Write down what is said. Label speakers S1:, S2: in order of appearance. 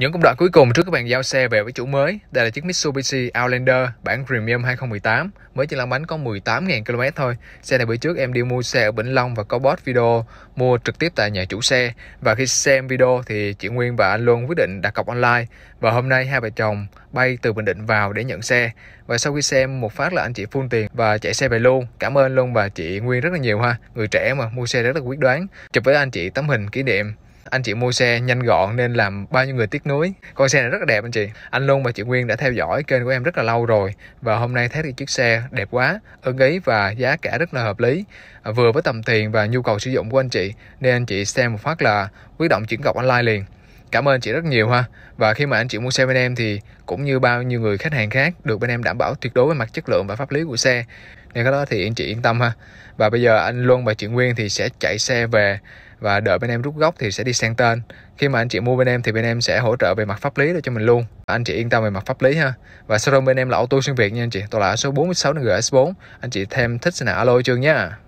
S1: Những công đoạn cuối cùng trước các bạn giao xe về với chủ mới, đây là chiếc Mitsubishi Outlander bản Premium 2018, mới chỉ lăn bánh có 18.000 km thôi. Xe này bữa trước em đi mua xe ở Vĩnh Long và có post video mua trực tiếp tại nhà chủ xe. Và khi xem video thì chị Nguyên và anh Luân quyết định đặt cọc online. Và hôm nay hai vợ chồng bay từ Bình Định vào để nhận xe. Và sau khi xem một phát là anh chị phun tiền và chạy xe về luôn. Cảm ơn Luân và chị Nguyên rất là nhiều ha. Người trẻ mà mua xe rất là quyết đoán. Chụp với anh chị tấm hình kỷ niệm anh chị mua xe nhanh gọn nên làm bao nhiêu người tiếc nuối con xe này rất là đẹp anh chị anh luôn và chị nguyên đã theo dõi kênh của em rất là lâu rồi và hôm nay thấy được chiếc xe đẹp quá ưng ý và giá cả rất là hợp lý à, vừa với tầm tiền và nhu cầu sử dụng của anh chị nên anh chị xem một phát là quyết động chuyển cọc online liền cảm ơn chị rất nhiều ha và khi mà anh chị mua xe bên em thì cũng như bao nhiêu người khách hàng khác được bên em đảm bảo tuyệt đối về mặt chất lượng và pháp lý của xe nên cái đó thì anh chị yên tâm ha và bây giờ anh Luân và chị Nguyên thì sẽ chạy xe về và đợi bên em rút gốc thì sẽ đi sang tên khi mà anh chị mua bên em thì bên em sẽ hỗ trợ về mặt pháp lý để cho mình luôn anh chị yên tâm về mặt pháp lý ha và showroom bên em là ô tô xuyên việt nha anh chị tôi là số 46 gs bốn anh chị thêm thích xin nào alo chưa nha